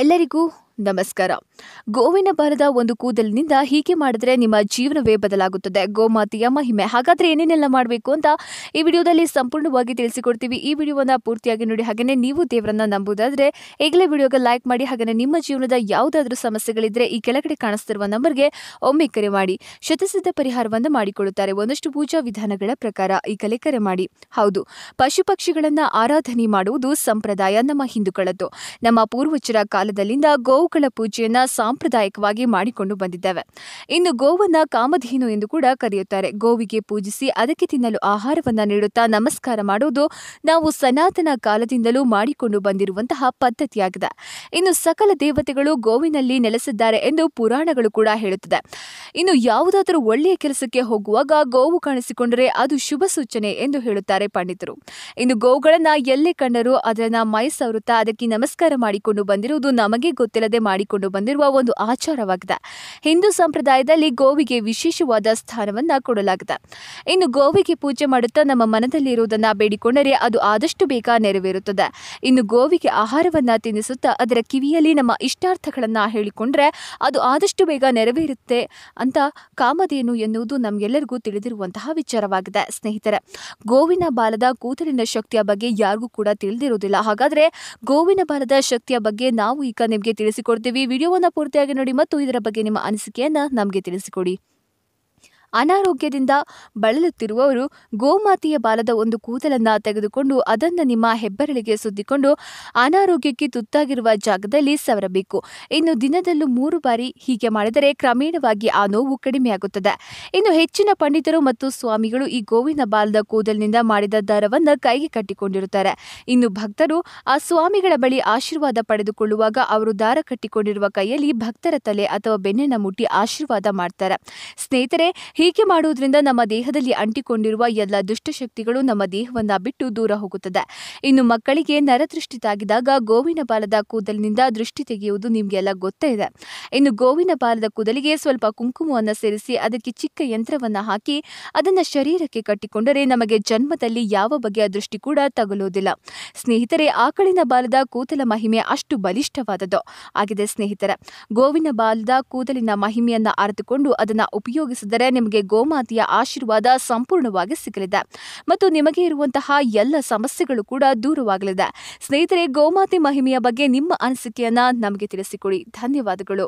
ಎಲ್ಲರಿಗೂ ನಮಸ್ಕಾರ ಗೋವಿನ ಬಾರದ ಒಂದು ಕೂದಲಿನಿಂದ ಹೀಗೆ ಮಾಡಿದ್ರೆ ನಿಮ್ಮ ಜೀವನವೇ ಬದಲಾಗುತ್ತದೆ ಗೋಮಾತೆಯ ಮಹಿಮೆ ಹಾಗಾದ್ರೆ ಏನೇನೆಲ್ಲ ಮಾಡಬೇಕು ಅಂತ ಈ ವಿಡಿಯೋದಲ್ಲಿ ಸಂಪೂರ್ಣವಾಗಿ ತಿಳಿಸಿಕೊಡ್ತೀವಿ ಈ ವಿಡಿಯೋವನ್ನು ಪೂರ್ತಿಯಾಗಿ ನೋಡಿ ಹಾಗೆಯೇ ನೀವು ದೇವರನ್ನ ನಂಬುವುದಾದರೆ ಈಗಲೇ ವಿಡಿಯೋಗೆ ಲೈಕ್ ಮಾಡಿ ಹಾಗೆಯೇ ನಿಮ್ಮ ಜೀವನದ ಯಾವುದಾದ್ರೂ ಸಮಸ್ಯೆಗಳಿದ್ರೆ ಈ ಕೆಳಗಡೆ ಕಾಣಿಸ್ತಿರುವ ನಂಬರ್ಗೆ ಒಮ್ಮೆ ಕರೆ ಮಾಡಿ ಶತಸಿದ್ಧ ಪರಿಹಾರವನ್ನು ಮಾಡಿಕೊಳ್ಳುತ್ತಾರೆ ಒಂದಷ್ಟು ಪೂಜಾ ವಿಧಾನಗಳ ಪ್ರಕಾರ ಈ ಕಲೆ ಕರೆ ಮಾಡಿ ಹೌದು ಪಶು ಪಕ್ಷಿಗಳನ್ನ ಆರಾಧನೆ ಮಾಡುವುದು ಸಂಪ್ರದಾಯ ನಮ್ಮ ಹಿಂದೂಗಳದ್ದು ನಮ್ಮ ಪೂರ್ವಜರ ಕಾಲದಲ್ಲಿಂದ ಗೋ ಗೋಕುಳ ಪೂಜೆಯನ್ನ ಸಾಂಪ್ರದಾಯಿಕವಾಗಿ ಮಾಡಿಕೊಂಡು ಬಂದಿದ್ದೇವೆ ಇನ್ನು ಗೋವನ್ನ ಕಾಮಧೇನು ಎಂದು ಕೂಡ ಕರೆಯುತ್ತಾರೆ ಗೋವಿಗೆ ಪೂಜಿಸಿ ಅದಕ್ಕೆ ತಿನ್ನಲು ಆಹಾರವನ್ನ ನೀಡುತ್ತಾ ನಮಸ್ಕಾರ ಮಾಡುವುದು ನಾವು ಸನಾತನ ಕಾಲದಿಂದಲೂ ಮಾಡಿಕೊಂಡು ಬಂದಿರುವಂತಹ ಪದ್ಧತಿಯಾಗಿದೆ ಇನ್ನು ಸಕಲ ದೇವತೆಗಳು ಗೋವಿನಲ್ಲಿ ನೆಲೆಸಿದ್ದಾರೆ ಎಂದು ಪುರಾಣಗಳು ಕೂಡ ಹೇಳುತ್ತದೆ ಇನ್ನು ಯಾವುದಾದರೂ ಒಳ್ಳೆಯ ಕೆಲಸಕ್ಕೆ ಹೋಗುವಾಗ ಗೋವು ಕಾಣಿಸಿಕೊಂಡರೆ ಅದು ಶುಭ ಸೂಚನೆ ಎಂದು ಹೇಳುತ್ತಾರೆ ಪಂಡಿತರು ಇನ್ನು ಗೋವುಗಳನ್ನ ಎಲ್ಲೇ ಕಂಡರೂ ಅದನ್ನ ಮೈ ಅದಕ್ಕೆ ನಮಸ್ಕಾರ ಮಾಡಿಕೊಂಡು ಬಂದಿರುವುದು ನಮಗೆ ಗೊತ್ತಿಲ್ಲದೆ ಮಾಡಿಕೊಂಡು ಬಂದಿರುವ ಒಂದು ಆಚಾರವಾಗಿದೆ ಹಿಂದೂ ಸಂಪ್ರದಾಯದಲ್ಲಿ ಗೋವಿಗೆ ವಿಶೇಷವಾದ ಸ್ಥಾನವನ್ನ ಕೊಡಲಾಗಿದೆ ಇನ್ನು ಗೋವಿಗೆ ಪೂಜೆ ಮಾಡುತ್ತಾ ನಮ್ಮ ಮನದಲ್ಲಿ ಇರುವುದನ್ನು ಬೇಡಿಕೊಂಡರೆ ಅದು ಆದಷ್ಟು ಬೇಗ ನೆರವೇರುತ್ತದೆ ಇನ್ನು ಗೋವಿಗೆ ಆಹಾರವನ್ನ ತಿನ್ನಿಸುತ್ತಾ ಅದರ ಕಿವಿಯಲ್ಲಿ ನಮ್ಮ ಇಷ್ಟಾರ್ಥಗಳನ್ನ ಹೇಳಿಕೊಂಡ್ರೆ ಅದು ಆದಷ್ಟು ಬೇಗ ನೆರವೇರುತ್ತೆ ಅಂತ ಕಾಮಧೇನು ಎನ್ನುವುದು ನಮಗೆಲ್ಲರಿಗೂ ತಿಳಿದಿರುವಂತಹ ವಿಚಾರವಾಗಿದೆ ಸ್ನೇಹಿತರೆ ಗೋವಿನ ಬಾಲದ ಕೂದಲಿನ ಶಕ್ತಿಯ ಬಗ್ಗೆ ಯಾರಿಗೂ ಕೂಡ ತಿಳಿದಿರುವುದಿಲ್ಲ ಹಾಗಾದ್ರೆ ಗೋವಿನ ಬಾಲದ ಶಕ್ತಿಯ ಬಗ್ಗೆ ನಾವು ಈಗ ನಿಮಗೆ ತಿಳಿಸಿಕೊಡ್ತೀವಿ ಕೊಡ್ತೀವಿ ವಿಡಿಯೋವನ್ನು ಪೂರ್ತಿಯಾಗಿ ನೋಡಿ ಮತ್ತು ಇದರ ಬಗ್ಗೆ ನಿಮ್ಮ ಅನಿಸಿಕೆಯನ್ನು ನಮಗೆ ತಿಳಿಸಿಕೊಡಿ ಅನಾರೋಗ್ಯದಿಂದ ಬಳಲುತ್ತಿರುವವರು ಗೋಮಾತೆಯ ಬಾಲದ ಒಂದು ಕೂದಲನ್ನು ತೆಗೆದುಕೊಂಡು ಅದನ್ನು ನಿಮ್ಮ ಹೆಬ್ಬೆರಳಿಗೆ ಸುದ್ದಿಕೊಂಡು ಅನಾರೋಗ್ಯಕ್ಕೆ ತುತ್ತಾಗಿರುವ ಜಾಗದಲ್ಲಿ ಸವರಬೇಕು ಇನ್ನು ದಿನದಲ್ಲೂ ಮೂರು ಬಾರಿ ಹೀಗೆ ಮಾಡಿದರೆ ಕ್ರಮೇಣವಾಗಿ ಆ ನೋವು ಕಡಿಮೆಯಾಗುತ್ತದೆ ಇನ್ನು ಹೆಚ್ಚಿನ ಪಂಡಿತರು ಮತ್ತು ಸ್ವಾಮಿಗಳು ಈ ಗೋವಿನ ಬಾಲದ ಕೂದಲಿನಿಂದ ಮಾಡಿದ ದರವನ್ನು ಕೈಗೆ ಕಟ್ಟಿಕೊಂಡಿರುತ್ತಾರೆ ಇನ್ನು ಭಕ್ತರು ಆ ಸ್ವಾಮಿಗಳ ಬಳಿ ಆಶೀರ್ವಾದ ಪಡೆದುಕೊಳ್ಳುವಾಗ ಅವರು ದಾರ ಕಟ್ಟಿಕೊಂಡಿರುವ ಕೈಯಲ್ಲಿ ಭಕ್ತರ ತಲೆ ಅಥವಾ ಬೆನ್ನಿನ ಮುಟ್ಟಿ ಆಶೀರ್ವಾದ ಮಾಡ್ತಾರೆ ಸ್ನೇಹಿತರೆ ಹೀಗೆ ಮಾಡುವುದರಿಂದ ನಮ್ಮ ದೇಹದಲ್ಲಿ ಅಂಟಿಕೊಂಡಿರುವ ಎಲ್ಲ ದುಷ್ಟಶಕ್ತಿಗಳು ನಮ್ಮ ದೇಹವನ್ನು ಬಿಟ್ಟು ದೂರ ಹೋಗುತ್ತದೆ ಇನ್ನು ಮಕ್ಕಳಿಗೆ ನರದೃಷ್ಟಿ ತಾಗಿದಾಗ ಗೋವಿನ ಬಾಲದ ಕೂದಲಿನಿಂದ ದೃಷ್ಟಿ ತೆಗೆಯುವುದು ನಿಮಗೆಲ್ಲ ಗೊತ್ತೇ ಇದೆ ಇನ್ನು ಗೋವಿನ ಬಾಲದ ಕೂದಲಿಗೆ ಸ್ವಲ್ಪ ಕುಂಕುಮವನ್ನು ಸೇರಿಸಿ ಅದಕ್ಕೆ ಚಿಕ್ಕ ಯಂತ್ರವನ್ನು ಹಾಕಿ ಅದನ್ನು ಶರೀರಕ್ಕೆ ಕಟ್ಟಿಕೊಂಡರೆ ನಮಗೆ ಜನ್ಮದಲ್ಲಿ ಯಾವ ಬಗೆಯ ದೃಷ್ಟಿ ಕೂಡ ತಗಲುವುದಿಲ್ಲ ಸ್ನೇಹಿತರೆ ಆಕಳಿನ ಬಾಲದ ಕೂದಲ ಮಹಿಮೆ ಅಷ್ಟು ಬಲಿಷ್ಠವಾದದ್ದು ಆಗಿದೆ ಸ್ನೇಹಿತರೆ ಗೋವಿನ ಬಾಲದ ಕೂದಲಿನ ಮಹಿಮೆಯನ್ನು ಅರಿತುಕೊಂಡು ಅದನ್ನು ಉಪಯೋಗಿಸಿದರೆ ನಿಮ್ಮ ನಿಮಗೆ ಗೋಮಾತೆಯ ಆಶೀರ್ವಾದ ಸಂಪೂರ್ಣವಾಗಿ ಸಿಗಲಿದೆ ಮತ್ತು ನಿಮಗೆ ಇರುವಂತಹ ಎಲ್ಲ ಸಮಸ್ಯೆಗಳು ಕೂಡ ದೂರವಾಗಲಿದೆ ಸ್ನೇಹಿತರೆ ಗೋಮಾತೆ ಮಹಿಮೆಯ ಬಗ್ಗೆ ನಿಮ್ಮ ಅನಿಸಿಕೆಯನ್ನ ನಮಗೆ ತಿಳಿಸಿಕೊಡಿ ಧನ್ಯವಾದಗಳು